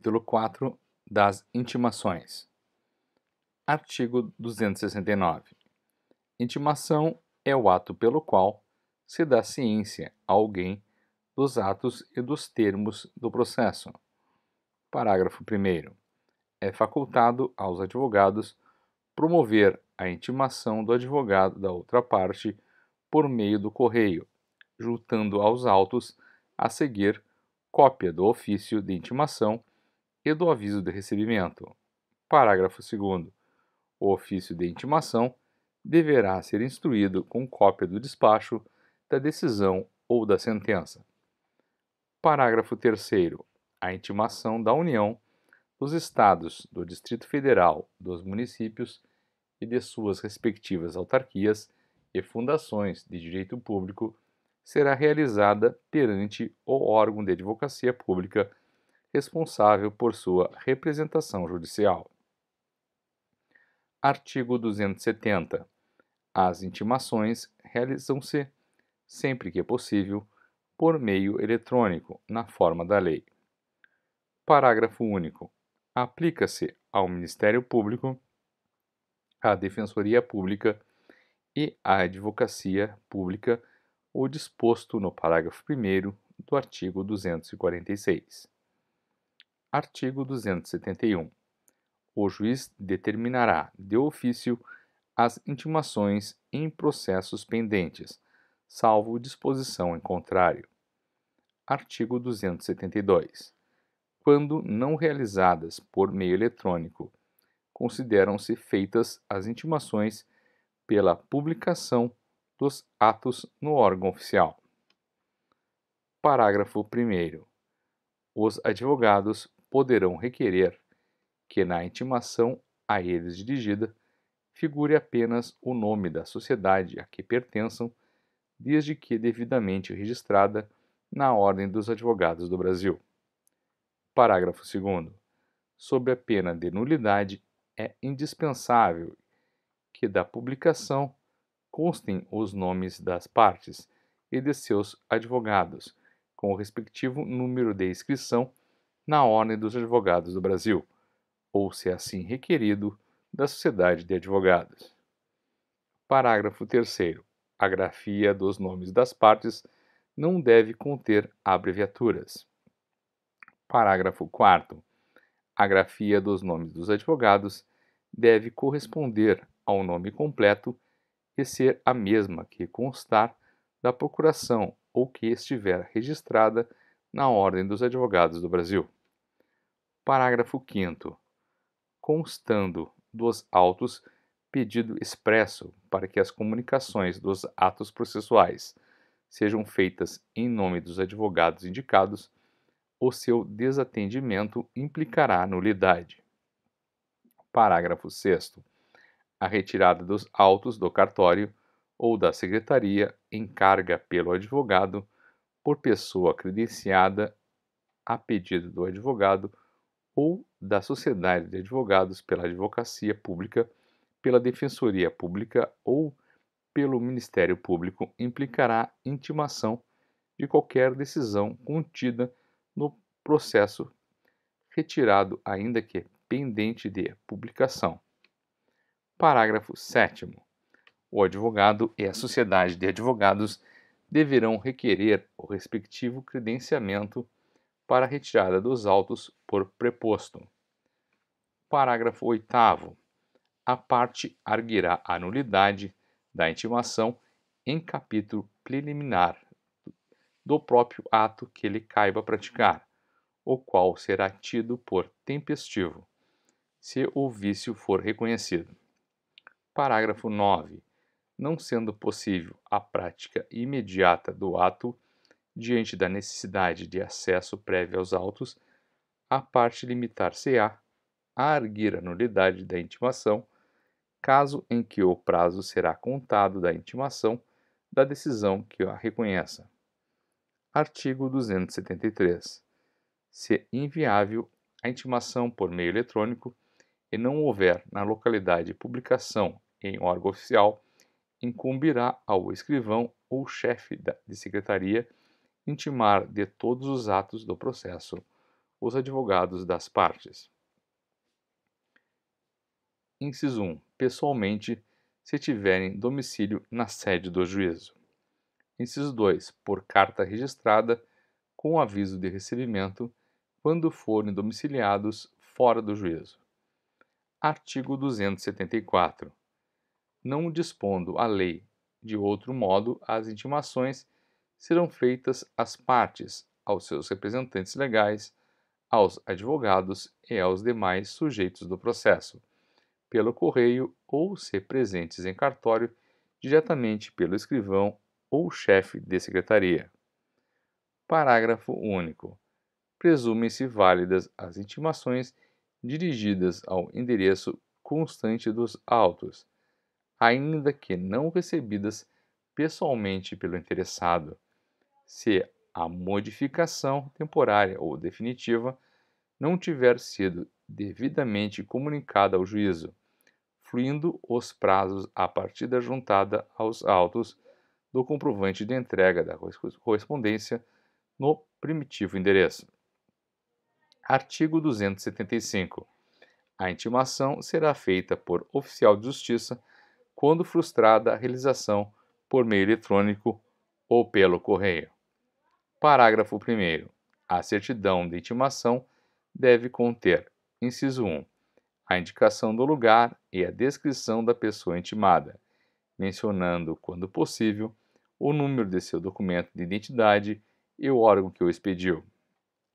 capítulo 4 das Intimações. Artigo 269. Intimação é o ato pelo qual se dá ciência a alguém dos atos e dos termos do processo. Parágrafo 1. É facultado aos advogados promover a intimação do advogado da outra parte por meio do correio, juntando aos autos a seguir cópia do ofício de intimação e do aviso de recebimento. Parágrafo 2. O ofício de intimação deverá ser instruído com cópia do despacho, da decisão ou da sentença. Parágrafo 3. A intimação da União, dos Estados, do Distrito Federal, dos municípios e de suas respectivas autarquias e fundações de direito público será realizada perante o órgão de advocacia pública responsável por sua representação judicial. Artigo 270. As intimações realizam-se, sempre que possível, por meio eletrônico, na forma da lei. Parágrafo único. Aplica-se ao Ministério Público, à Defensoria Pública e à Advocacia Pública o disposto no parágrafo 1 do artigo 246. Artigo 271. O juiz determinará, de ofício, as intimações em processos pendentes, salvo disposição em contrário. Artigo 272. Quando não realizadas por meio eletrônico, consideram-se feitas as intimações pela publicação dos atos no órgão oficial. Parágrafo 1. Os advogados poderão requerer que na intimação a eles dirigida figure apenas o nome da sociedade a que pertençam, desde que devidamente registrada na Ordem dos Advogados do Brasil. Parágrafo 2. Sob a pena de nulidade, é indispensável que da publicação constem os nomes das partes e de seus advogados, com o respectivo número de inscrição na Ordem dos Advogados do Brasil, ou, se é assim requerido, da Sociedade de Advogados. Parágrafo 3. A grafia dos nomes das partes não deve conter abreviaturas. Parágrafo 4. A grafia dos nomes dos advogados deve corresponder ao nome completo e ser a mesma que constar da procuração ou que estiver registrada na Ordem dos Advogados do Brasil. Parágrafo 5. Constando dos autos pedido expresso para que as comunicações dos atos processuais sejam feitas em nome dos advogados indicados, o seu desatendimento implicará nulidade. Parágrafo 6. A retirada dos autos do cartório ou da secretaria em carga pelo advogado por pessoa credenciada a pedido do advogado ou da Sociedade de Advogados pela Advocacia Pública, pela Defensoria Pública ou pelo Ministério Público implicará intimação de qualquer decisão contida no processo retirado, ainda que pendente de publicação. Parágrafo 7. O advogado e a sociedade de advogados deverão requerer o respectivo credenciamento para a retirada dos autos por preposto. Parágrafo 8. A parte arguirá a nulidade da intimação em capítulo preliminar do próprio ato que ele caiba praticar, o qual será tido por tempestivo, se o vício for reconhecido. Parágrafo 9. Não sendo possível a prática imediata do ato, diante da necessidade de acesso prévio aos autos, a parte limitar-se-á a arguir a nulidade da intimação, caso em que o prazo será contado da intimação da decisão que a reconheça. Artigo 273. Se inviável a intimação por meio eletrônico e não houver na localidade publicação em órgão oficial, incumbirá ao escrivão ou chefe de secretaria intimar de todos os atos do processo os advogados das partes. Inciso 1. Pessoalmente, se tiverem domicílio na sede do juízo. Inciso 2. Por carta registrada com aviso de recebimento quando forem domiciliados fora do juízo. Artigo 274. Não dispondo a lei de outro modo as intimações serão feitas às partes, aos seus representantes legais, aos advogados e aos demais sujeitos do processo, pelo correio ou, se presentes em cartório, diretamente pelo escrivão ou chefe de secretaria. Parágrafo único. Presumem-se válidas as intimações dirigidas ao endereço constante dos autos, ainda que não recebidas pessoalmente pelo interessado se a modificação temporária ou definitiva não tiver sido devidamente comunicada ao juízo, fluindo os prazos a partir da juntada aos autos do comprovante de entrega da correspondência no primitivo endereço. Artigo 275. A intimação será feita por oficial de justiça quando frustrada a realização por meio eletrônico ou pelo correio. Parágrafo 1. A certidão de intimação deve conter: inciso 1. A indicação do lugar e a descrição da pessoa intimada, mencionando, quando possível, o número de seu documento de identidade e o órgão que o expediu.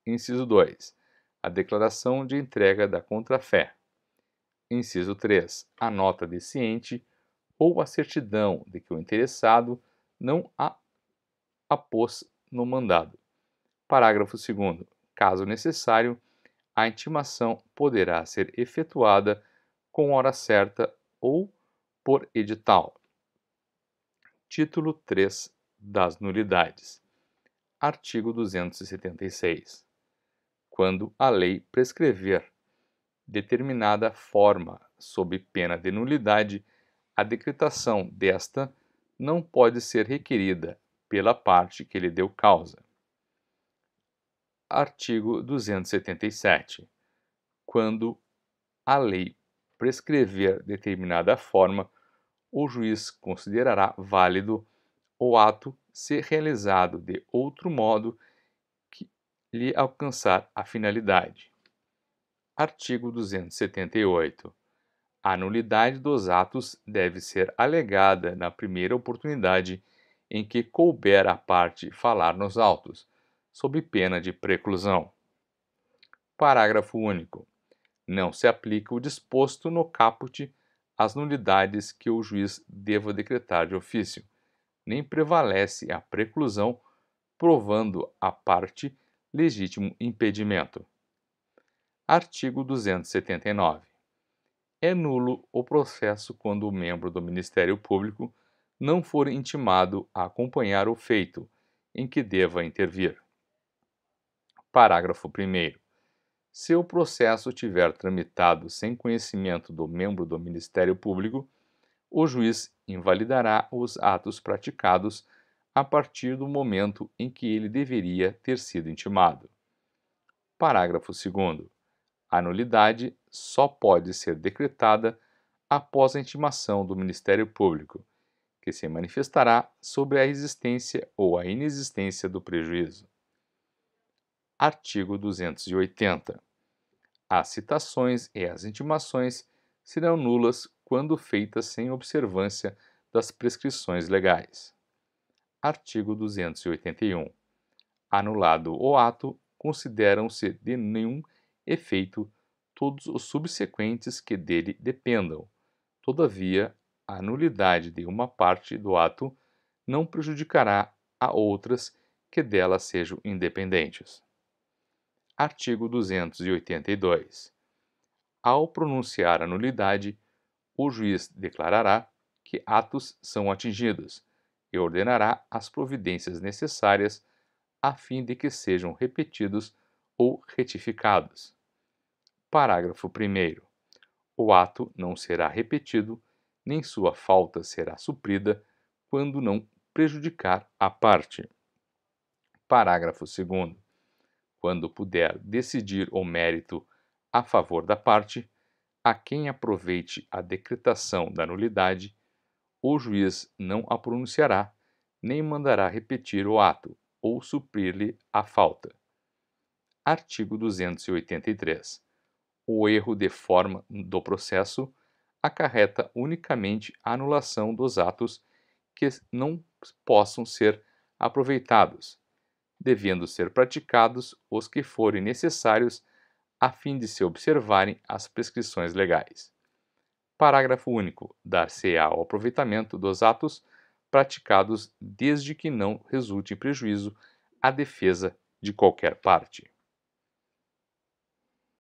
Inciso 2. A declaração de entrega da contrafé. Inciso 3. A nota de ciente ou a certidão de que o interessado não a após no mandado. Parágrafo 2. Caso necessário, a intimação poderá ser efetuada com hora certa ou por edital. Título 3 das Nulidades. Artigo 276. Quando a lei prescrever determinada forma sob pena de nulidade, a decretação desta não pode ser requerida pela parte que lhe deu causa. Artigo 277. Quando a lei prescrever determinada forma, o juiz considerará válido o ato ser realizado de outro modo que lhe alcançar a finalidade. Artigo 278. A nulidade dos atos deve ser alegada na primeira oportunidade em que couber a parte falar nos autos, sob pena de preclusão. Parágrafo único. Não se aplica o disposto no caput às nulidades que o juiz deva decretar de ofício, nem prevalece a preclusão provando a parte legítimo impedimento. Artigo 279. É nulo o processo quando o membro do Ministério Público não for intimado a acompanhar o feito em que deva intervir. Parágrafo 1. Se o processo tiver tramitado sem conhecimento do membro do Ministério Público, o juiz invalidará os atos praticados a partir do momento em que ele deveria ter sido intimado. Parágrafo 2. A nulidade só pode ser decretada após a intimação do Ministério Público, que se manifestará sobre a existência ou a inexistência do prejuízo. Artigo 280. As citações e as intimações serão nulas quando feitas sem observância das prescrições legais. Artigo 281. Anulado o ato, consideram-se de nenhum efeito todos os subsequentes que dele dependam. Todavia, a nulidade de uma parte do ato não prejudicará a outras que dela sejam independentes. Artigo 282. Ao pronunciar a nulidade, o juiz declarará que atos são atingidos e ordenará as providências necessárias a fim de que sejam repetidos ou retificados. Parágrafo 1. O ato não será repetido nem sua falta será suprida quando não prejudicar a parte. Parágrafo 2. Quando puder decidir o mérito a favor da parte, a quem aproveite a decretação da nulidade, o juiz não a pronunciará, nem mandará repetir o ato ou suprir-lhe a falta. Artigo 283. O erro de forma do processo acarreta unicamente a anulação dos atos que não possam ser aproveitados, devendo ser praticados os que forem necessários a fim de se observarem as prescrições legais. Parágrafo único. Dar-se-á ao aproveitamento dos atos praticados desde que não resulte prejuízo à defesa de qualquer parte.